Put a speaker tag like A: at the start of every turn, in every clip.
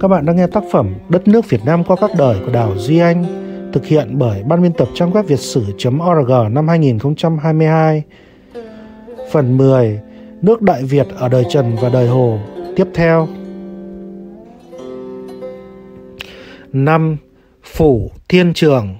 A: Các bạn đang nghe tác phẩm Đất nước Việt Nam qua các đời của Đào Duy Anh, thực hiện bởi Ban biên tập trang web Việt Sử.org năm 2022. Phần 10 Nước Đại Việt ở đời Trần và đời Hồ Tiếp theo 5. Phủ Thiên Trường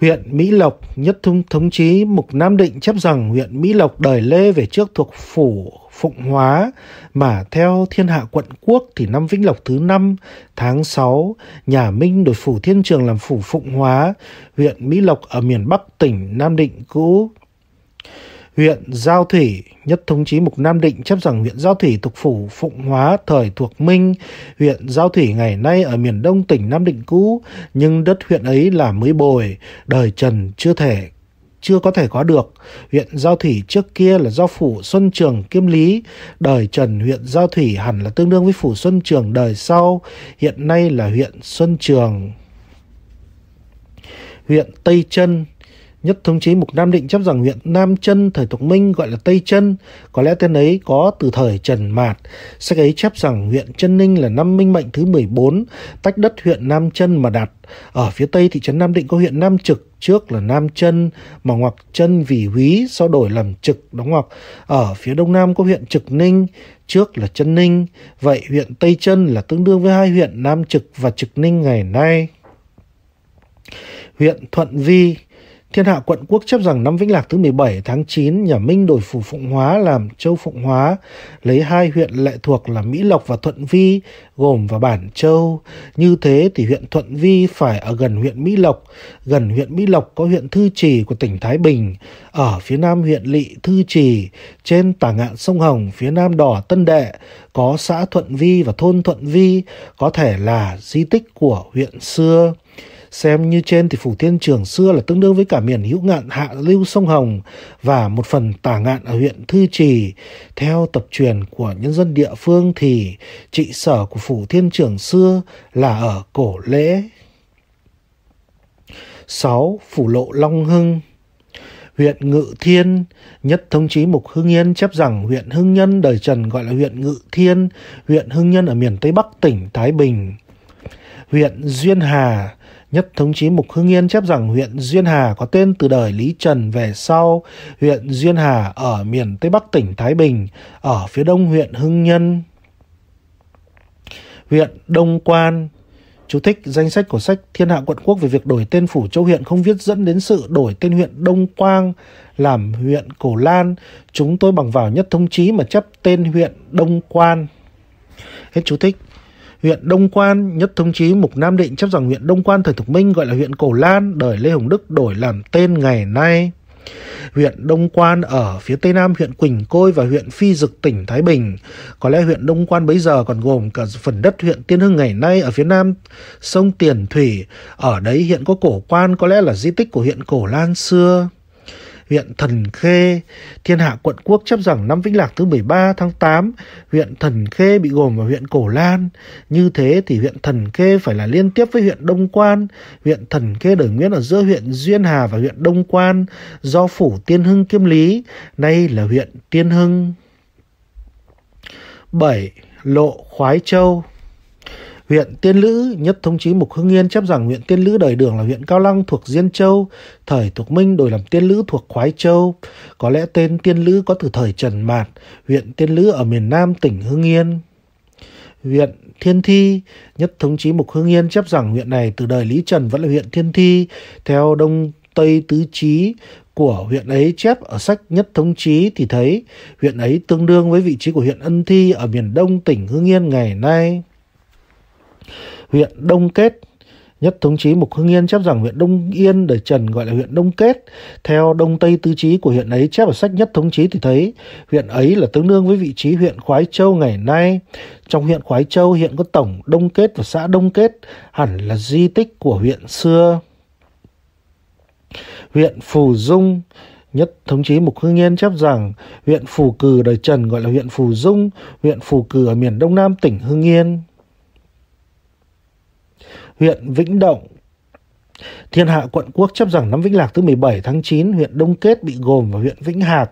A: huyện Mỹ Lộc, nhất thống thống chí Mục Nam Định chấp rằng huyện Mỹ Lộc đời Lê về trước thuộc phủ Phụng Hóa, mà theo thiên hạ quận quốc thì năm Vĩnh Lộc thứ năm tháng 6, nhà Minh đổi phủ Thiên Trường làm phủ Phụng Hóa, huyện Mỹ Lộc ở miền Bắc tỉnh Nam Định cũ huyện Giao Thủy, nhất thống chí Mục Nam Định chấp rằng huyện Giao Thủy thuộc phủ Phụng Hóa thời thuộc Minh, huyện Giao Thủy ngày nay ở miền đông tỉnh Nam Định cũ, nhưng đất huyện ấy là mới bồi, đời Trần chưa thể chưa có thể có được. Huyện Giao Thủy trước kia là do phủ Xuân Trường kiêm lý, đời Trần huyện Giao Thủy hẳn là tương đương với phủ Xuân Trường đời sau, hiện nay là huyện Xuân Trường. Huyện Tây Trân Nhất thống chí Mục Nam Định chấp rằng huyện Nam Chân thời Tục Minh gọi là Tây Chân, có lẽ tên ấy có từ thời Trần Mạt. Sách ấy chép rằng huyện Chân Ninh là năm minh mệnh thứ 14, tách đất huyện Nam Chân mà đặt. Ở phía Tây thị trấn Nam Định có huyện Nam Trực, trước là Nam Chân mà ngoặc Chân vì quý sau đổi làm Trực đóng ngoặc. Ở phía Đông Nam có huyện Trực Ninh, trước là Chân Ninh. Vậy huyện Tây Chân là tương đương với hai huyện Nam Trực và Trực Ninh ngày nay. Huyện Thuận Vi Thiên hạ quận quốc chấp rằng năm Vĩnh Lạc thứ 17 tháng 9, nhà Minh đổi phủ Phụng Hóa làm châu Phụng Hóa, lấy hai huyện lệ thuộc là Mỹ Lộc và Thuận Vi, gồm vào Bản Châu. Như thế thì huyện Thuận Vi phải ở gần huyện Mỹ Lộc, gần huyện Mỹ Lộc có huyện Thư Trì của tỉnh Thái Bình, ở phía nam huyện Lị Thư Trì, trên tả ngạn sông Hồng, phía nam đỏ Tân Đệ, có xã Thuận Vi và thôn Thuận Vi, có thể là di tích của huyện xưa. Xem như trên thì phủ thiên trường xưa là tương đương với cả miền hữu ngạn hạ lưu sông Hồng và một phần tả ngạn ở huyện Thư Trì. Theo tập truyền của nhân dân địa phương thì trị sở của phủ thiên trường xưa là ở Cổ Lễ. 6. Phủ lộ Long Hưng huyện Ngự Thiên. Nhất thống chí Mục Hưng Yên chép rằng huyện Hưng Nhân đời Trần gọi là huyện Ngự Thiên, huyện Hưng Nhân ở miền Tây Bắc tỉnh Thái Bình. Huyện Duyên Hà Nhất thống chí Mục Hưng Yên chép rằng huyện Duyên Hà có tên từ đời Lý Trần về sau. Huyện Duyên Hà ở miền Tây Bắc tỉnh Thái Bình, ở phía đông huyện Hưng Nhân. Huyện Đông Quan, Chú thích danh sách của sách Thiên hạ quận quốc về việc đổi tên phủ châu huyện không viết dẫn đến sự đổi tên huyện Đông Quang làm huyện Cổ Lan. Chúng tôi bằng vào nhất thông chí mà chấp tên huyện Đông Quan. Hết chú thích huyện Đông Quan, nhất thống chí Mục Nam Định chấp rằng huyện Đông Quan thời Thục Minh gọi là huyện Cổ Lan, đời Lê Hồng Đức đổi làm tên ngày nay. Huyện Đông Quan ở phía tây nam huyện Quỳnh Côi và huyện Phi Dực tỉnh Thái Bình. Có lẽ huyện Đông Quan bấy giờ còn gồm cả phần đất huyện Tiên Hưng ngày nay ở phía nam sông Tiền Thủy. Ở đấy hiện có cổ quan có lẽ là di tích của huyện Cổ Lan xưa huyện Thần Khê. Thiên hạ quận quốc chấp rằng năm Vĩnh Lạc thứ 13 tháng 8, huyện Thần Khê bị gồm vào huyện Cổ Lan. Như thế thì huyện Thần Khê phải là liên tiếp với huyện Đông Quan. Huyện Thần Khê đời Nguyễn ở giữa huyện Duyên Hà và huyện Đông Quan do phủ Tiên Hưng kiêm lý, nay là huyện Tiên Hưng. 7. Lộ Khoái Châu Huyện Tiên Lữ, nhất thống chí Mục Hưng Yên chép rằng huyện Tiên Lữ đời đường là huyện Cao Lăng thuộc Diên Châu, thời thuộc Minh đổi làm Tiên Lữ thuộc Khoái Châu. Có lẽ tên Tiên Lữ có từ thời Trần Mạt, huyện Tiên Lữ ở miền Nam tỉnh Hưng Yên. Huyện Thiên Thi, nhất thống chí Mục Hưng Yên chép rằng huyện này từ đời Lý Trần vẫn là huyện Thiên Thi, theo Đông Tây Tứ Chí của huyện ấy chép ở sách Nhất Thống Chí thì thấy huyện ấy tương đương với vị trí của huyện Ân Thi ở miền đông tỉnh Hưng Yên ngày nay huyện Đông Kết. Nhất thống chí Mục Hưng Yên chép rằng huyện Đông Yên đời Trần gọi là huyện Đông Kết. Theo Đông Tây Tư Chí của huyện ấy chép ở sách Nhất thống chí thì thấy huyện ấy là tương đương với vị trí huyện Khoái Châu ngày nay. Trong huyện Khoái Châu hiện có tổng Đông Kết và xã Đông Kết hẳn là di tích của huyện xưa. Huyện Phù Dung Nhất thống chí Mục hương Yên chép rằng huyện Phù Cử đời Trần gọi là huyện Phù Dung, huyện Phù Cử ở miền Đông Nam tỉnh hương Yên huyện Vĩnh Động. Thiên hạ quận quốc chấp rằng năm Vĩnh Lạc thứ 17 tháng 9, huyện Đông Kết bị gồm vào huyện Vĩnh Hạc,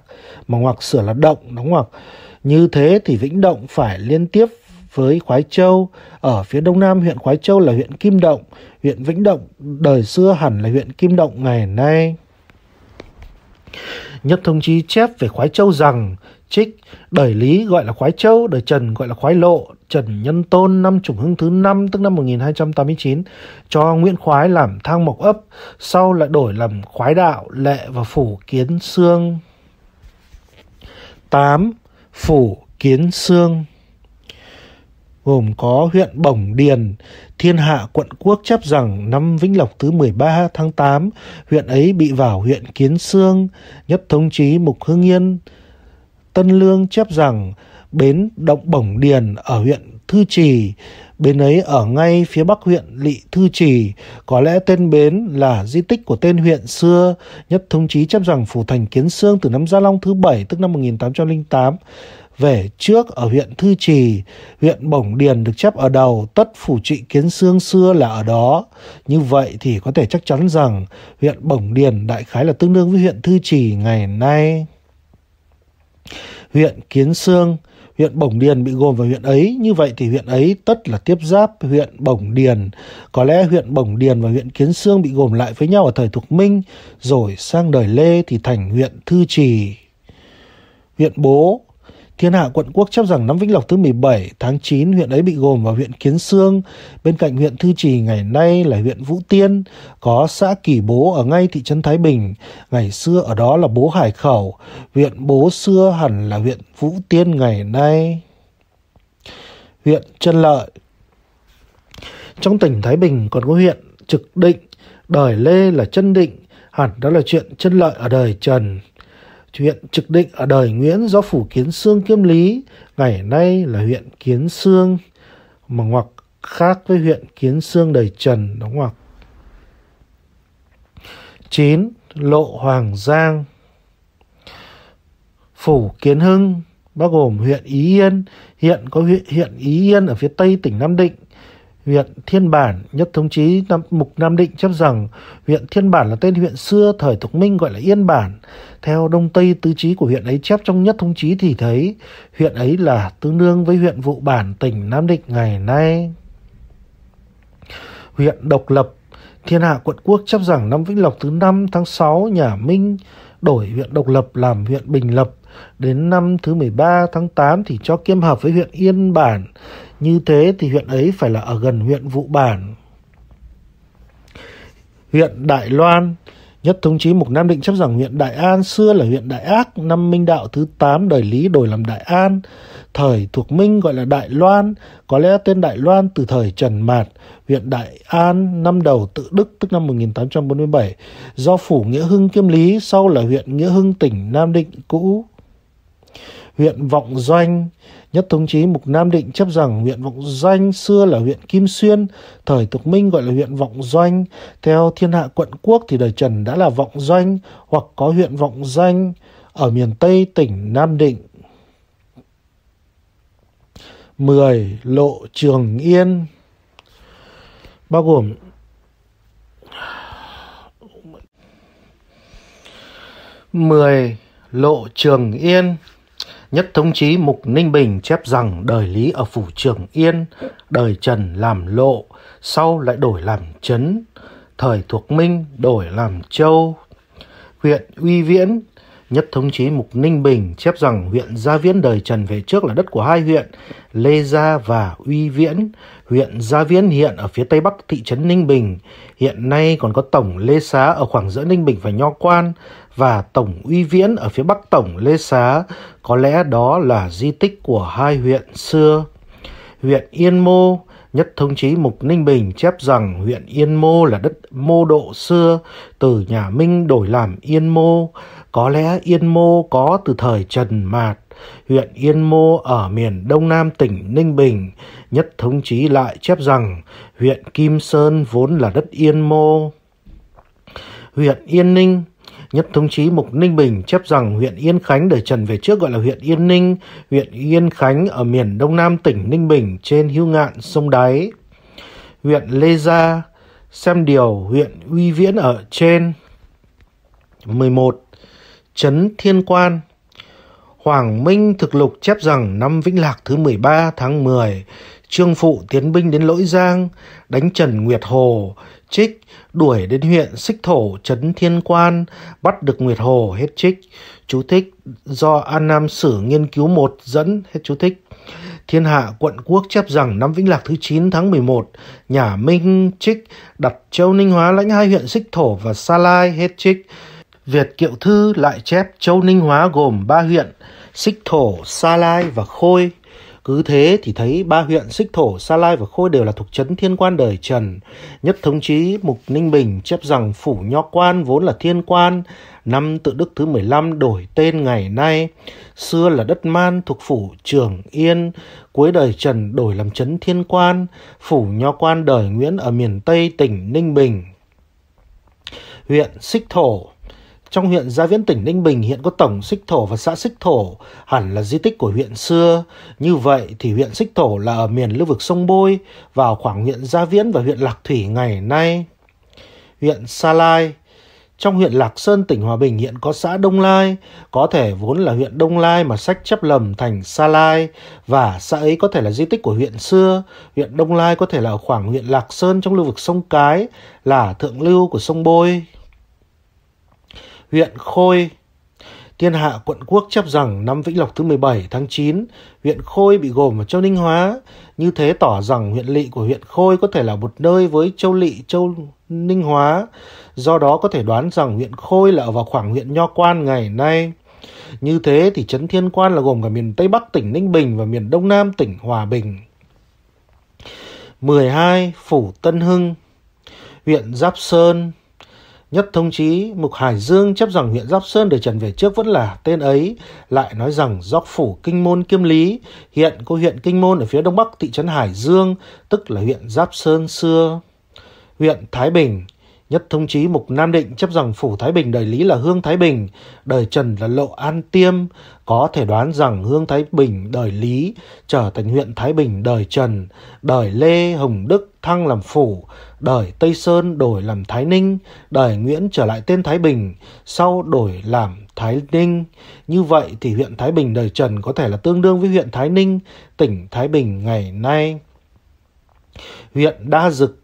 A: mà ngoặc sửa là Động, đóng ngoặc. Như thế thì Vĩnh Động phải liên tiếp với Khoái Châu. Ở phía đông nam huyện Khoái Châu là huyện Kim Động, huyện Vĩnh Động đời xưa hẳn là huyện Kim Động ngày nay. Nhất thông chí chép về Khoái Châu rằng trích, đời Lý gọi là khoái châu, đời Trần gọi là khoái lộ, Trần Nhân Tôn năm Trùng Hưng thứ năm tức năm 1289 cho Nguyễn Khoái làm thang mộc ấp, sau lại đổi làm khoái đạo, lệ và phủ kiến xương. 8. Phủ kiến xương gồm có huyện Bổng Điền, Thiên Hạ quận Quốc chấp rằng năm Vĩnh Lộc thứ 13 tháng 8, huyện ấy bị vào huyện Kiến Sương, nhất thống chí Mục Hưng Yên, Tân Lương chép rằng bến Động Bổng Điền ở huyện Thư Trì, bến ấy ở ngay phía bắc huyện Lị Thư Trì, có lẽ tên bến là di tích của tên huyện xưa. Nhất Thông chí chép rằng phủ thành Kiến Sương từ năm Gia Long thứ bảy tức năm 1808 về trước ở huyện Thư Trì, huyện Bổng Điền được chép ở đầu, tất phủ trị kiến xương xưa là ở đó. Như vậy thì có thể chắc chắn rằng huyện Bổng Điền đại khái là tương đương với huyện Thư Trì ngày nay. Huyện Kiến Sương, huyện Bổng Điền bị gồm vào huyện ấy, như vậy thì huyện ấy tất là tiếp giáp huyện Bổng Điền. Có lẽ huyện Bổng Điền và huyện Kiến Sương bị gồm lại với nhau ở thời thuộc Minh, rồi sang đời Lê thì thành huyện Thư Trì. Huyện Bố Thiên Hạ quận quốc chép rằng năm Vĩnh Lộc thứ 17 tháng 9 huyện ấy bị gồm vào huyện Kiến Sương, bên cạnh huyện Thư Trì ngày nay là huyện Vũ Tiên, có xã Kỳ Bố ở ngay thị trấn Thái Bình, ngày xưa ở đó là Bố Hải Khẩu, huyện Bố xưa hẳn là huyện Vũ Tiên ngày nay. Huyện Trân Lợi Trong tỉnh Thái Bình còn có huyện Trực Định, đời Lê là Trân Định, hẳn đó là chuyện Trân Lợi ở đời Trần huyện Trực Định ở đời Nguyễn do phủ Kiến Sương kiêm lý, ngày nay là huyện Kiến Sương, mà ngoặc khác với huyện Kiến Sương đời Trần đóng ngoặc. 9. Lộ Hoàng Giang Phủ Kiến Hưng bao gồm huyện Ý Yên, hiện có huyện, huyện Ý Yên ở phía tây tỉnh Nam Định, huyện Thiên Bản, nhất thống chí Nam, Mục Nam Định chấp rằng huyện Thiên Bản là tên huyện xưa thời Thục Minh gọi là Yên Bản, theo Đông Tây tứ chí của huyện ấy chép trong nhất thông chí thì thấy huyện ấy là tương đương với huyện vụ bản tỉnh Nam Định ngày nay. Huyện độc lập, thiên hạ quận quốc chấp rằng năm Vĩnh Lộc thứ năm tháng sáu nhà Minh đổi huyện độc lập làm huyện Bình Lập. Đến năm thứ 13 tháng 8 thì cho kiêm hợp với huyện Yên Bản. Như thế thì huyện ấy phải là ở gần huyện Vụ Bản. Huyện Đại Loan Nhất thống chí Mục Nam Định chấp rằng huyện Đại An xưa là huyện Đại Ác, năm Minh Đạo thứ 8 đời Lý đổi làm Đại An, thời thuộc Minh gọi là Đại Loan, có lẽ tên Đại Loan từ thời Trần Mạt, huyện Đại An năm đầu tự Đức tức năm 1847, do phủ Nghĩa Hưng kiêm lý, sau là huyện Nghĩa Hưng tỉnh Nam Định cũ. Huyện Vọng Doanh Nhất thống chí Mục Nam Định chấp rằng huyện Vọng Doanh xưa là huyện Kim Xuyên, thời Tục Minh gọi là huyện Vọng Doanh. Theo thiên hạ quận quốc thì đời Trần đã là Vọng Doanh hoặc có huyện Vọng Doanh ở miền Tây tỉnh Nam Định. 10. Lộ Trường Yên bao gồm mười lộ trường yên Nhất thống chí Mục Ninh Bình chép rằng đời Lý ở phủ Trường Yên, đời Trần làm lộ, sau lại đổi làm Trấn, thời thuộc Minh đổi làm Châu. Huyện Uy Viễn Nhất thống chí Mục Ninh Bình chép rằng huyện Gia Viễn đời Trần về trước là đất của hai huyện Lê Gia và Uy Viễn. Huyện Gia Viễn hiện ở phía tây bắc thị trấn Ninh Bình. Hiện nay còn có tổng Lê Xá ở khoảng giữa Ninh Bình và Nho Quan và tổng Uy Viễn ở phía bắc tổng Lê Xá. Có lẽ đó là di tích của hai huyện xưa. Huyện Yên Mô Nhất thông chí Mục Ninh Bình chép rằng huyện Yên Mô là đất mô độ xưa, từ nhà Minh đổi làm Yên Mô. Có lẽ Yên Mô có từ thời Trần Mạt. Huyện Yên Mô ở miền đông nam tỉnh Ninh Bình. Nhất thống chí lại chép rằng huyện Kim Sơn vốn là đất Yên Mô. Huyện Yên Ninh Nhất thống chí Mục Ninh Bình chép rằng huyện Yên Khánh đời Trần về trước gọi là huyện Yên Ninh, huyện Yên Khánh ở miền đông nam tỉnh Ninh Bình trên hưu ngạn sông Đáy. Huyện Lê Gia xem điều huyện Uy Viễn ở trên. 11. Trấn Thiên Quan Hoàng Minh Thực Lục chép rằng năm Vĩnh Lạc thứ 13 tháng 10, Trương Phụ tiến binh đến Lỗi Giang, đánh Trần Nguyệt Hồ, Trích, đuổi đến huyện Xích Thổ, Trấn Thiên Quan, bắt được Nguyệt Hồ, hết trích. Chú thích, do An Nam Sử nghiên cứu một dẫn, hết chú thích. Thiên Hạ quận quốc chép rằng năm Vĩnh Lạc thứ 9 tháng 11, nhà Minh Trích đặt Châu Ninh Hóa lãnh hai huyện Xích Thổ và Sa Lai, hết trích. Việt Kiệu Thư lại chép Châu Ninh Hóa gồm ba huyện, Xích Thổ, Sa Lai và Khôi. Cứ thế thì thấy ba huyện Xích Thổ, Sa Lai và Khôi đều là thuộc trấn thiên quan đời Trần. Nhất thống chí Mục Ninh Bình chép rằng phủ Nho Quan vốn là thiên quan, năm tự đức thứ 15 đổi tên ngày nay. Xưa là đất man thuộc phủ Trường Yên, cuối đời Trần đổi làm trấn thiên quan, phủ Nho Quan đời Nguyễn ở miền Tây tỉnh Ninh Bình. Huyện Xích Thổ trong huyện Gia Viễn tỉnh Ninh Bình hiện có tổng Xích Thổ và xã Xích Thổ, hẳn là di tích của huyện xưa. Như vậy thì huyện Xích Thổ là ở miền lưu vực sông Bôi, vào khoảng huyện Gia Viễn và huyện Lạc Thủy ngày nay. Huyện Sa Lai Trong huyện Lạc Sơn tỉnh Hòa Bình hiện có xã Đông Lai, có thể vốn là huyện Đông Lai mà sách chấp lầm thành Sa Lai, và xã ấy có thể là di tích của huyện xưa. Huyện Đông Lai có thể là ở khoảng huyện Lạc Sơn trong lưu vực sông Cái, là thượng lưu của sông Bôi huyện Khôi, Thiên Hạ quận quốc chấp rằng năm Vĩnh Lộc thứ 17 tháng 9, huyện Khôi bị gồm vào Châu Ninh Hóa. Như thế tỏ rằng huyện lỵ của huyện Khôi có thể là một nơi với Châu Lỵ, Châu Ninh Hóa. Do đó có thể đoán rằng huyện Khôi là ở vào khoảng huyện Nho Quan ngày nay. Như thế thì Trấn Thiên Quan là gồm cả miền Tây Bắc tỉnh Ninh Bình và miền Đông Nam tỉnh Hòa Bình. 12. Phủ Tân Hưng Huyện Giáp Sơn Nhất thông chí, Mục Hải Dương chấp rằng huyện Giáp Sơn để Trần về trước vẫn là tên ấy, lại nói rằng dốc phủ Kinh Môn Kiêm Lý, hiện có huyện Kinh Môn ở phía đông bắc thị trấn Hải Dương, tức là huyện Giáp Sơn xưa. Huyện Thái Bình, nhất thông chí Mục Nam Định chấp rằng phủ Thái Bình đời Lý là Hương Thái Bình, đời Trần là Lộ An Tiêm, có thể đoán rằng Hương Thái Bình đời Lý trở thành huyện Thái Bình đời Trần, đời Lê Hồng Đức Thăng làm Phủ, đời Tây Sơn đổi làm Thái Ninh, đời Nguyễn trở lại tên Thái Bình, sau đổi làm Thái Ninh. Như vậy thì huyện Thái Bình đời Trần có thể là tương đương với huyện Thái Ninh, tỉnh Thái Bình ngày nay. Huyện Đa Dực,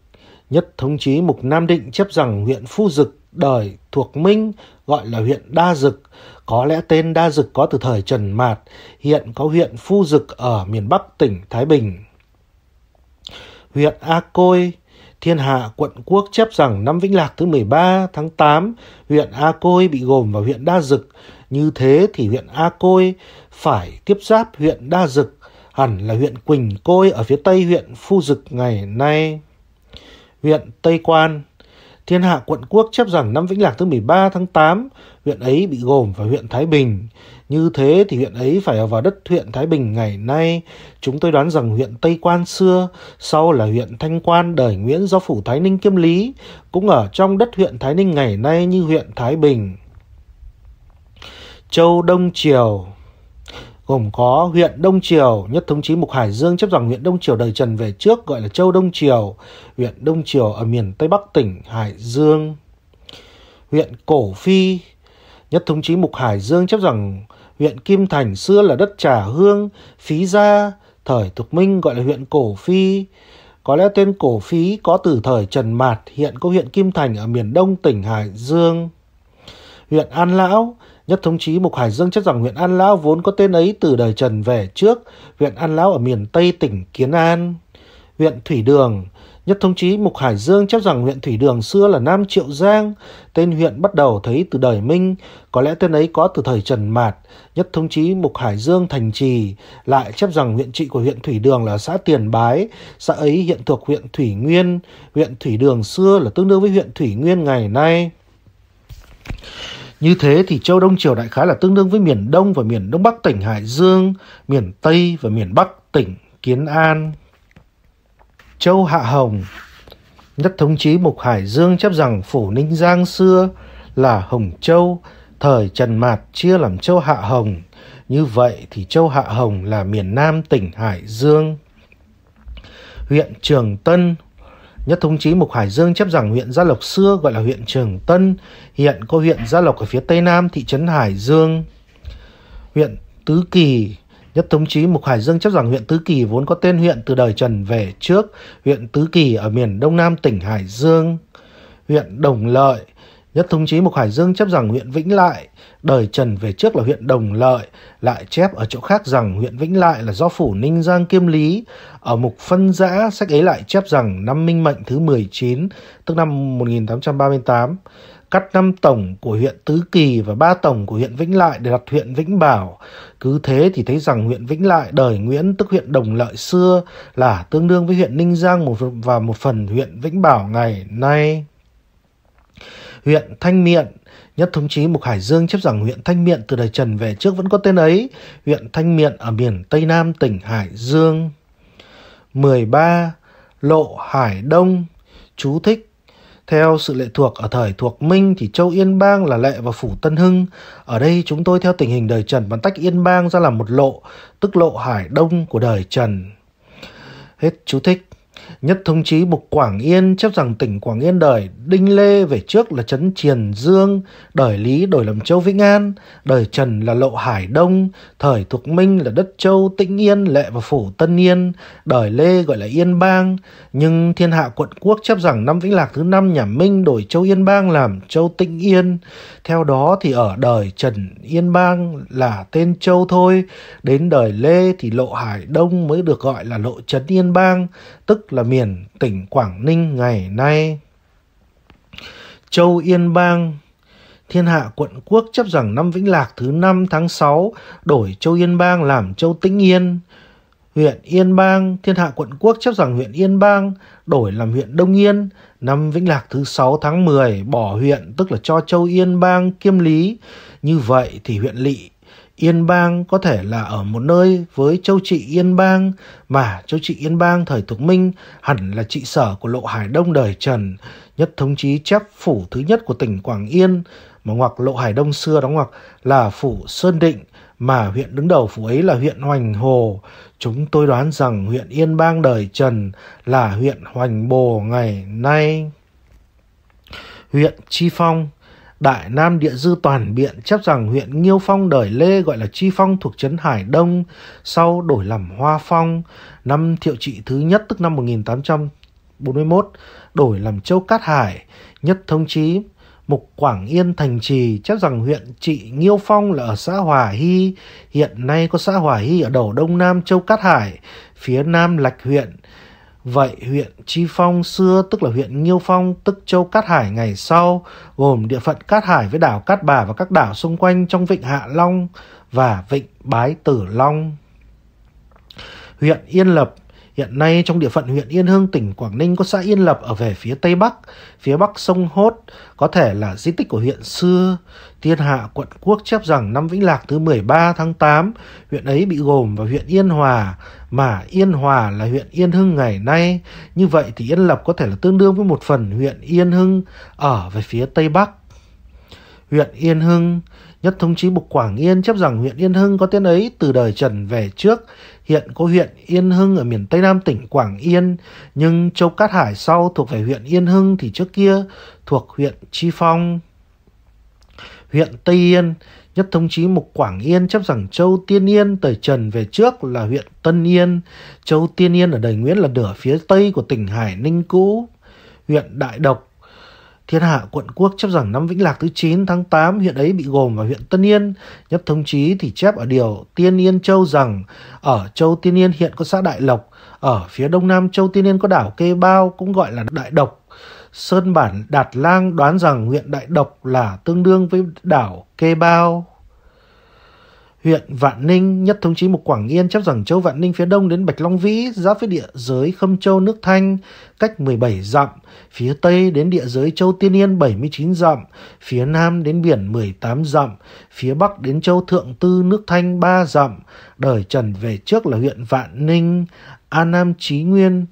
A: nhất thống chí Mục Nam Định chép rằng huyện Phu Dực đời thuộc Minh gọi là huyện Đa Dực. Có lẽ tên Đa Dực có từ thời Trần Mạt, hiện có huyện Phu Dực ở miền Bắc tỉnh Thái Bình huyện A Côi, Thiên Hạ, quận Quốc chép rằng năm Vĩnh Lạc thứ 13 tháng 8, huyện A Côi bị gồm vào huyện Đa Dực. Như thế thì huyện A Côi phải tiếp giáp huyện Đa Dực, hẳn là huyện Quỳnh Côi ở phía tây huyện Phu Dực ngày nay. Huyện Tây Quan Thiên hạ quận quốc chép rằng năm Vĩnh Lạc thứ 13 tháng 8, huyện ấy bị gồm vào huyện Thái Bình. Như thế thì huyện ấy phải vào đất huyện Thái Bình ngày nay. Chúng tôi đoán rằng huyện Tây Quan xưa, sau là huyện Thanh Quan đời Nguyễn do phủ Thái Ninh kiêm lý, cũng ở trong đất huyện Thái Ninh ngày nay như huyện Thái Bình. Châu Đông Triều gồm có huyện Đông Triều, nhất thống chí Mục Hải Dương chấp rằng huyện Đông Triều đời Trần về trước gọi là Châu Đông Triều, huyện Đông Triều ở miền Tây Bắc tỉnh Hải Dương, huyện Cổ Phi, nhất thống chí Mục Hải Dương chấp rằng huyện Kim Thành xưa là đất Trà Hương, Phí Gia, thời Tục Minh gọi là huyện Cổ Phi, có lẽ tên Cổ Phí có từ thời Trần Mạt, hiện có huyện Kim Thành ở miền Đông tỉnh Hải Dương. Huyện An Lão, Nhất thống chí Mục Hải Dương chắc rằng huyện An Lão vốn có tên ấy từ đời Trần về trước, huyện An Lão ở miền Tây tỉnh Kiến An. Huyện Thủy Đường Nhất thống chí Mục Hải Dương chép rằng huyện Thủy Đường xưa là Nam Triệu Giang, tên huyện bắt đầu thấy từ đời Minh, có lẽ tên ấy có từ thời Trần Mạt. Nhất thống chí Mục Hải Dương thành trì, lại chép rằng huyện trị của huyện Thủy Đường là xã Tiền Bái, xã ấy hiện thuộc huyện Thủy Nguyên, huyện Thủy Đường xưa là tương đương với huyện Thủy Nguyên ngày nay. Như thế thì châu Đông Triều đại khái là tương đương với miền Đông và miền Đông Bắc tỉnh Hải Dương, miền Tây và miền Bắc tỉnh Kiến An. Châu Hạ Hồng Nhất thống chí Mục Hải Dương chấp rằng phủ Ninh Giang xưa là Hồng Châu, thời Trần Mạt chia làm châu Hạ Hồng. Như vậy thì châu Hạ Hồng là miền Nam tỉnh Hải Dương. Huyện Trường Tân, Nhất thống chí Mục Hải Dương chấp rằng huyện Gia Lộc xưa gọi là huyện Trường Tân, hiện có huyện Gia Lộc ở phía tây nam thị trấn Hải Dương. Huyện Tứ Kỳ Nhất thống chí Mục Hải Dương chấp rằng huyện Tứ Kỳ vốn có tên huyện từ đời Trần về trước, huyện Tứ Kỳ ở miền đông nam tỉnh Hải Dương. Huyện Đồng Lợi Nhất thống chí Mục Hải Dương chép rằng huyện Vĩnh Lại, đời Trần về trước là huyện Đồng Lợi, lại chép ở chỗ khác rằng huyện Vĩnh Lại là do phủ Ninh Giang Kiêm Lý. Ở mục phân giã, sách ấy lại chép rằng năm Minh Mệnh thứ 19, tức năm 1838, cắt năm tổng của huyện Tứ Kỳ và ba tổng của huyện Vĩnh Lại để đặt huyện Vĩnh Bảo. Cứ thế thì thấy rằng huyện Vĩnh Lại đời Nguyễn tức huyện Đồng Lợi xưa là tương đương với huyện Ninh Giang một và một phần huyện Vĩnh Bảo ngày nay huyện Thanh Miện. Nhất thống chí Mục Hải Dương chép rằng huyện Thanh Miện từ đời Trần về trước vẫn có tên ấy, huyện Thanh Miện ở miền Tây Nam tỉnh Hải Dương. 13. Lộ Hải Đông Chú thích theo sự lệ thuộc ở thời thuộc Minh thì châu Yên Bang là lệ và phủ Tân Hưng. Ở đây chúng tôi theo tình hình đời Trần bắn tách Yên Bang ra làm một lộ, tức lộ Hải Đông của đời Trần. Hết chú thích. Nhất thông chí Bục Quảng Yên chấp rằng tỉnh Quảng Yên đời Đinh Lê về trước là Trấn Triền Dương, đời Lý đổi làm Châu Vĩnh An, đời Trần là Lộ Hải Đông, thời thuộc Minh là đất Châu, Tĩnh Yên, Lệ và Phủ Tân Yên, đời Lê gọi là Yên Bang. Nhưng thiên hạ quận quốc chấp rằng năm Vĩnh Lạc thứ năm nhà Minh đổi Châu Yên Bang làm Châu Tĩnh Yên. Theo đó thì ở đời Trần Yên Bang là tên Châu thôi, đến đời Lê thì Lộ Hải Đông mới được gọi là Lộ Trấn Yên Bang tức là miền tỉnh Quảng Ninh ngày nay. Châu Yên Bang Thiên hạ quận quốc chấp rằng năm Vĩnh Lạc thứ năm tháng 6 đổi châu Yên Bang làm châu Tĩnh Yên. Huyện Yên Bang, thiên hạ quận quốc chấp rằng huyện Yên Bang đổi làm huyện Đông Yên. Năm Vĩnh Lạc thứ 6 tháng 10 bỏ huyện tức là cho châu Yên Bang kiêm lý. Như vậy thì huyện Lị Yên Bang có thể là ở một nơi với châu trị Yên Bang mà châu trị Yên Bang thời thuộc Minh hẳn là trị sở của Lộ Hải Đông đời Trần, nhất thống chí chép phủ thứ nhất của tỉnh Quảng Yên mà ngoặc Lộ Hải Đông xưa đóng ngoặc là phủ Sơn Định mà huyện đứng đầu phủ ấy là huyện Hoành Hồ. Chúng tôi đoán rằng huyện Yên Bang đời Trần là huyện Hoành Bồ ngày nay. Huyện Chi Phong Đại Nam Địa Dư Toàn Biện chấp rằng huyện Nghiêu Phong đời Lê gọi là Chi Phong thuộc trấn Hải Đông, sau đổi làm Hoa Phong, năm thiệu trị thứ nhất tức năm 1841, đổi làm Châu Cát Hải, nhất thông chí. Mục Quảng Yên Thành Trì chép rằng huyện trị Nghiêu Phong là ở xã Hòa Hy, hiện nay có xã Hòa Hy ở đầu Đông Nam Châu Cát Hải, phía Nam Lạch huyện, Vậy huyện Chi Phong xưa tức là huyện Nghiêu Phong tức châu Cát Hải ngày sau gồm địa phận Cát Hải với đảo Cát Bà và các đảo xung quanh trong vịnh Hạ Long và vịnh Bái Tử Long. Huyện Yên Lập Hiện nay trong địa phận huyện Yên Hưng tỉnh Quảng Ninh có xã Yên Lập ở về phía Tây Bắc, phía Bắc sông Hốt, có thể là di tích của huyện xưa. Tiên Hạ quận Quốc chép rằng năm Vĩnh Lạc thứ 13 tháng 8, huyện ấy bị gồm vào huyện Yên Hòa, mà Yên Hòa là huyện Yên Hưng ngày nay. Như vậy thì Yên Lập có thể là tương đương với một phần huyện Yên Hưng ở về phía Tây Bắc. Huyện Yên Hưng Nhất thống chí Bục Quảng Yên chấp rằng huyện Yên Hưng có tên ấy từ đời Trần về trước, hiện có huyện Yên Hưng ở miền Tây Nam tỉnh Quảng Yên, nhưng Châu Cát Hải sau thuộc về huyện Yên Hưng thì trước kia thuộc huyện Chi Phong. Huyện Tây Yên, nhất thống chí Mục Quảng Yên chấp rằng Châu Tiên Yên tới Trần về trước là huyện Tân Yên. Châu Tiên Yên ở đời Nguyễn là nửa phía Tây của tỉnh Hải Ninh cũ. Huyện Đại Độc Thiên hạ quận quốc chấp rằng năm Vĩnh Lạc thứ 9 tháng 8 huyện ấy bị gồm vào huyện Tân Yên. Nhất thống chí thì chép ở điều Tiên Yên Châu rằng ở Châu Tiên Yên hiện có xã Đại Lộc, ở phía đông nam Châu Tiên Yên có đảo Kê Bao cũng gọi là Đại Độc. Sơn Bản Đạt Lang đoán rằng huyện Đại Độc là tương đương với đảo Kê Bao huyện Vạn Ninh, nhất thống chí mục Quảng Yên chấp rằng châu Vạn Ninh phía đông đến Bạch Long Vĩ, giáp với địa giới Khâm Châu nước Thanh, cách 17 dặm, phía tây đến địa giới châu Tiên Yên 79 dặm, phía nam đến biển 18 dặm, phía bắc đến châu Thượng Tư nước Thanh 3 dặm, đời Trần về trước là huyện Vạn Ninh, An Nam Chí Nguyên,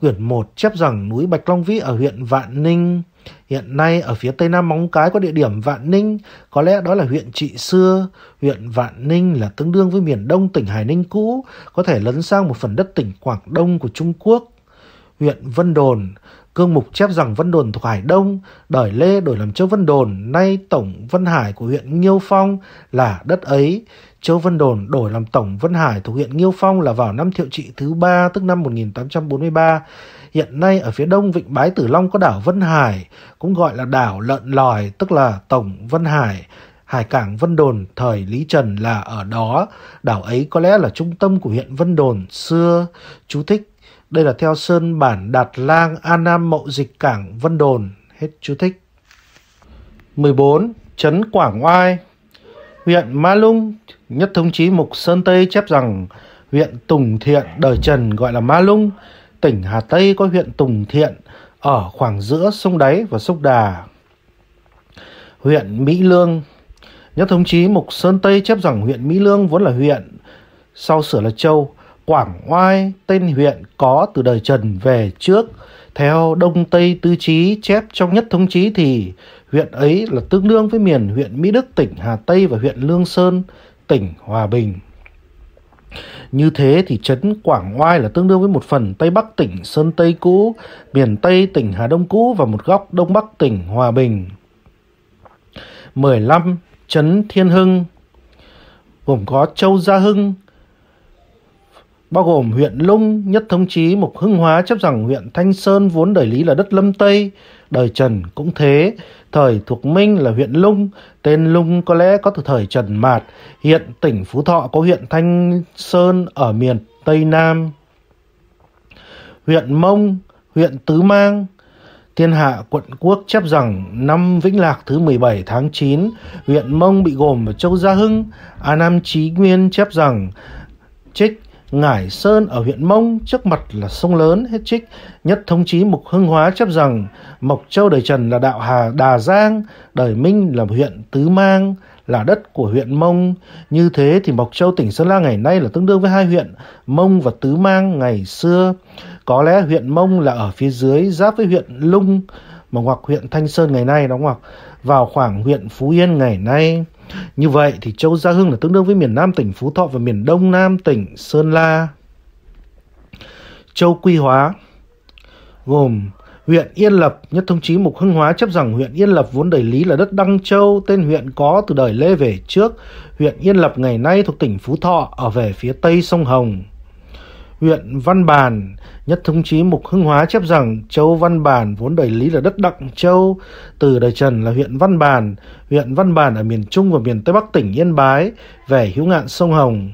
A: quyển 1 chép rằng núi Bạch Long Vĩ ở huyện Vạn Ninh, Hiện nay ở phía tây nam Móng Cái có địa điểm Vạn Ninh, có lẽ đó là huyện trị xưa. Huyện Vạn Ninh là tương đương với miền đông tỉnh Hải Ninh cũ, có thể lấn sang một phần đất tỉnh Quảng Đông của Trung Quốc. Huyện Vân Đồn, cương mục chép rằng Vân Đồn thuộc Hải Đông, đời Lê đổi làm Châu Vân Đồn, nay Tổng Vân Hải của huyện Nghiêu Phong là đất ấy. Châu Vân Đồn đổi làm Tổng Vân Hải thuộc huyện Nghiêu Phong là vào năm thiệu trị thứ ba tức năm 1843. Hiện nay ở phía đông vịnh Bái Tử Long có đảo Vân Hải, cũng gọi là đảo Lợn Lòi, tức là Tổng Vân Hải. Hải cảng Vân Đồn thời Lý Trần là ở đó. Đảo ấy có lẽ là trung tâm của huyện Vân Đồn xưa. Chú thích, đây là theo Sơn Bản Đạt Lang An Nam Mậu Dịch Cảng Vân Đồn. Hết chú thích. 14. Trấn Quảng Oai Huyện Ma Lung, nhất thống chí Mục Sơn Tây chép rằng huyện Tùng Thiện đời Trần gọi là Ma Lung, tỉnh Hà Tây có huyện Tùng Thiện ở khoảng giữa sông Đáy và sông Đà. Huyện Mỹ Lương Nhất thống chí Mục Sơn Tây chép rằng huyện Mỹ Lương vốn là huyện, sau sửa là châu, Quảng Oai tên huyện có từ đời Trần về trước. Theo Đông Tây Tư Chí chép trong Nhất Thống Chí thì huyện ấy là tương đương với miền huyện Mỹ Đức tỉnh Hà Tây và huyện Lương Sơn tỉnh Hòa Bình. Như thế thì trấn Quảng Oai là tương đương với một phần Tây Bắc tỉnh Sơn Tây cũ, miền Tây tỉnh Hà Đông cũ và một góc Đông Bắc tỉnh Hòa Bình. 15. Trấn Thiên Hưng gồm có Châu Gia Hưng, bao gồm huyện Lung, Nhất Thống Chí, Mục Hưng Hóa chấp rằng huyện Thanh Sơn vốn đời lý là đất Lâm Tây, Đời Trần cũng thế, thời thuộc Minh là huyện Lung, tên Lung có lẽ có từ thời Trần Mạt, hiện tỉnh Phú Thọ có huyện Thanh Sơn ở miền Tây Nam. Huyện Mông, huyện Tứ Mang, Thiên hạ quận quốc chép rằng năm Vĩnh Lạc thứ 17 tháng 9, huyện Mông bị gồm ở Châu Gia Hưng, A Nam Chí Nguyên chép rằng trích Ngải Sơn ở huyện Mông, trước mặt là sông lớn, hết trích. Nhất thống chí Mục Hưng Hóa chấp rằng Mộc Châu đời Trần là đạo Hà Đà Giang, đời Minh là huyện Tứ Mang, là đất của huyện Mông. Như thế thì Mộc Châu tỉnh Sơn La ngày nay là tương đương với hai huyện Mông và Tứ Mang ngày xưa. Có lẽ huyện Mông là ở phía dưới giáp với huyện Lung, mà hoặc huyện Thanh Sơn ngày nay, đóng hoặc vào khoảng huyện Phú Yên ngày nay. Như vậy thì châu Gia Hưng là tương đương với miền Nam tỉnh Phú Thọ và miền Đông Nam tỉnh Sơn La. Châu Quy Hóa gồm huyện Yên Lập, nhất thông chí Mục Hưng Hóa chấp rằng huyện Yên Lập vốn đời Lý là đất Đăng Châu, tên huyện có từ đời Lê về trước. Huyện Yên Lập ngày nay thuộc tỉnh Phú Thọ ở về phía tây sông Hồng huyện Văn Bàn. Nhất thống chí Mục Hưng Hóa chép rằng châu Văn Bàn vốn đời Lý là đất Đặng Châu, từ đời Trần là huyện Văn Bàn, huyện Văn Bàn ở miền Trung và miền Tây Bắc tỉnh Yên Bái, về hữu ngạn sông Hồng.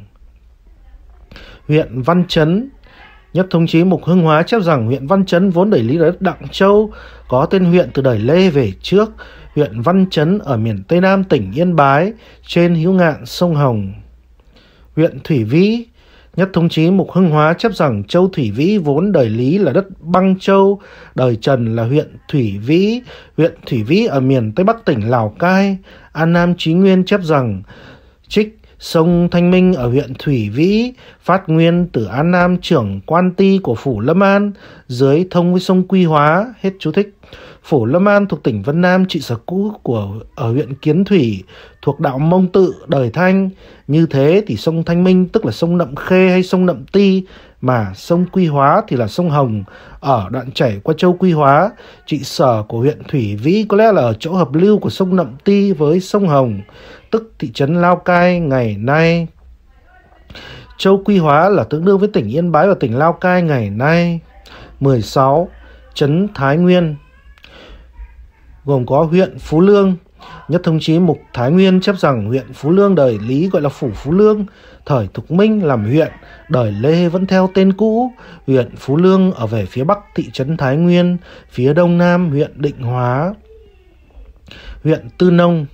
A: Huyện Văn Chấn Nhất thống chí Mục Hưng Hóa chép rằng huyện Văn Chấn vốn đời Lý là đất Đặng Châu, có tên huyện từ đời Lê về trước, huyện Văn Chấn ở miền Tây Nam tỉnh Yên Bái, trên hữu ngạn sông Hồng. Huyện Thủy Vĩ Nhất thống chí Mục Hưng Hóa chấp rằng châu Thủy Vĩ vốn đời Lý là đất băng châu, đời Trần là huyện Thủy Vĩ, huyện Thủy Vĩ ở miền Tây Bắc tỉnh Lào Cai. An Nam Chí Nguyên chấp rằng trích sông Thanh Minh ở huyện Thủy Vĩ, phát nguyên từ An Nam trưởng quan ti của Phủ Lâm An, dưới thông với sông Quy Hóa, hết chú thích. Phổ Lâm An thuộc tỉnh Vân Nam, trị sở cũ của ở huyện Kiến Thủy thuộc đạo Mông Tự, đời Thanh. Như thế thì sông Thanh Minh tức là sông Nậm Khê hay sông Nậm Ti, mà sông Quy Hóa thì là sông Hồng ở đoạn chảy qua châu Quy Hóa. Trị sở của huyện Thủy Vĩ có lẽ là ở chỗ hợp lưu của sông Nậm Ti với sông Hồng, tức thị trấn Lao Cai ngày nay. Châu Quy Hóa là tương đương với tỉnh Yên Bái và tỉnh Lao Cai ngày nay. 16. Trấn Thái Nguyên gồm có huyện Phú Lương. Nhất thống chí Mục Thái Nguyên chép rằng huyện Phú Lương đời Lý gọi là Phủ Phú Lương, thời Thục Minh làm huyện, đời Lê vẫn theo tên cũ. Huyện Phú Lương ở về phía bắc thị trấn Thái Nguyên, phía đông nam huyện Định Hóa. Huyện Tư Nông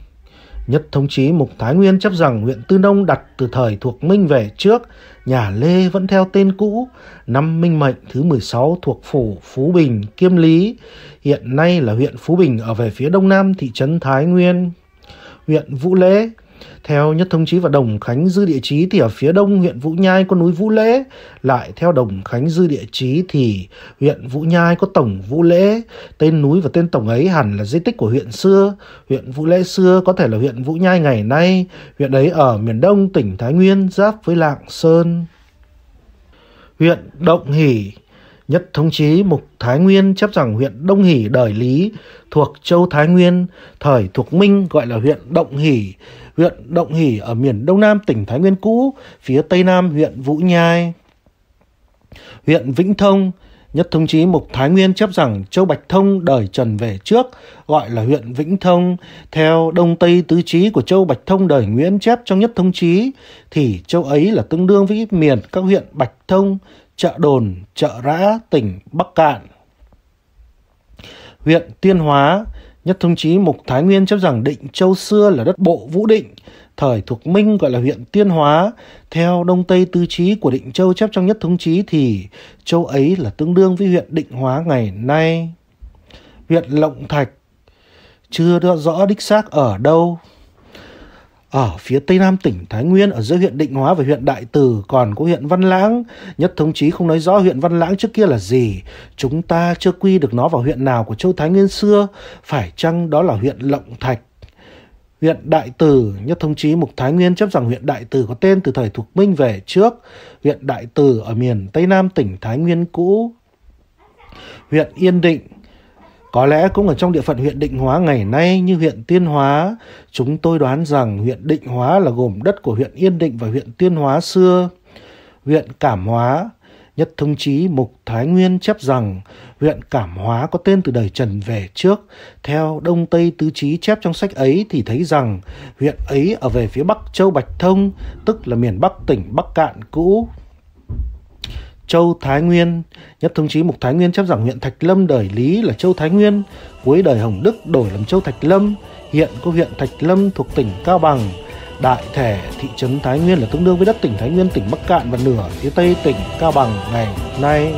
A: Nhất thống chí Mục Thái Nguyên chấp rằng huyện Tư Nông đặt từ thời thuộc Minh về trước, nhà Lê vẫn theo tên cũ, năm Minh Mệnh thứ 16 thuộc phủ Phú Bình, Kiêm Lý, hiện nay là huyện Phú Bình ở về phía đông nam thị trấn Thái Nguyên. Huyện Vũ Lễ theo Nhất Thông Chí và Đồng Khánh Dư Địa Chí thì ở phía đông huyện Vũ Nhai có núi Vũ Lễ. Lại theo Đồng Khánh Dư Địa Chí thì huyện Vũ Nhai có tổng Vũ Lễ. Tên núi và tên tổng ấy hẳn là di tích của huyện xưa. Huyện Vũ Lễ xưa có thể là huyện Vũ Nhai ngày nay. Huyện ấy ở miền đông tỉnh Thái Nguyên giáp với Lạng Sơn. Huyện Động Hỷ Nhất thống chí Mục Thái Nguyên chấp rằng huyện Đông Hỷ đời Lý thuộc châu Thái Nguyên, thời thuộc Minh gọi là huyện Động Hỷ. Huyện Động Hỷ ở miền Đông Nam tỉnh Thái Nguyên cũ, phía Tây Nam huyện Vũ Nhai. Huyện Vĩnh Thông, Nhất thống chí Mục Thái Nguyên chấp rằng châu Bạch Thông đời Trần về trước gọi là huyện Vĩnh Thông. Theo Đông Tây tứ chí của châu Bạch Thông đời Nguyễn chép trong Nhất thống chí thì châu ấy là tương đương với miền các huyện Bạch Thông, chợ đồn, chợ rã, tỉnh Bắc Cạn. Huyện tiên Hóa, nhất thông chí Mục Thái Nguyên chấp rằng Định Châu xưa là đất bộ Vũ Định, thời thuộc Minh gọi là huyện tiên Hóa. Theo Đông Tây Tư Chí của Định Châu chép trong nhất thống chí thì châu ấy là tương đương với huyện Định Hóa ngày nay. Huyện Lộng Thạch chưa rõ đích xác ở đâu ở phía tây nam tỉnh Thái Nguyên ở giữa huyện Định Hóa và huyện Đại Từ còn có huyện Văn Lãng. Nhất thống chí không nói rõ huyện Văn Lãng trước kia là gì. Chúng ta chưa quy được nó vào huyện nào của châu Thái Nguyên xưa. Phải chăng đó là huyện Lộng Thạch? Huyện Đại Từ, nhất thống chí Mục Thái Nguyên chấp rằng huyện Đại Từ có tên từ thời thuộc Minh về trước. Huyện Đại Từ ở miền Tây Nam tỉnh Thái Nguyên cũ. Huyện Yên Định có lẽ cũng ở trong địa phận huyện Định Hóa ngày nay như huyện Tiên Hóa, chúng tôi đoán rằng huyện Định Hóa là gồm đất của huyện Yên Định và huyện Tiên Hóa xưa. Huyện Cảm Hóa, Nhất thông chí Mục Thái Nguyên chép rằng huyện Cảm Hóa có tên từ đời Trần về trước. Theo Đông Tây Tứ Chí chép trong sách ấy thì thấy rằng huyện ấy ở về phía Bắc Châu Bạch Thông, tức là miền Bắc tỉnh Bắc Cạn cũ. Châu Thái Nguyên. Nhất thông chí Mục Thái Nguyên chấp giảng huyện Thạch Lâm đời Lý là Châu Thái Nguyên, cuối đời Hồng Đức đổi làm Châu Thạch Lâm, hiện có huyện Thạch Lâm thuộc tỉnh Cao Bằng. Đại thể thị trấn Thái Nguyên là tương đương với đất tỉnh Thái Nguyên, tỉnh Bắc Cạn và nửa phía tây tỉnh Cao Bằng ngày nay.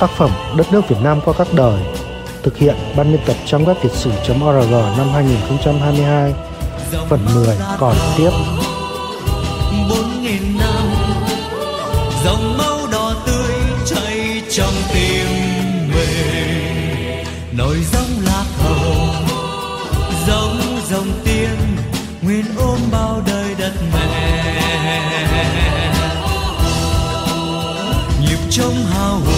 A: Tác phẩm Đất nước Việt Nam qua các đời thực hiện ban biên tập Trang web việt sử.org năm 2022 phần 10 còn tiếp. nồi giống lạc hồ giống dòng tiên nguyên ôm bao đời đất mẹ nhịp trong hào hùng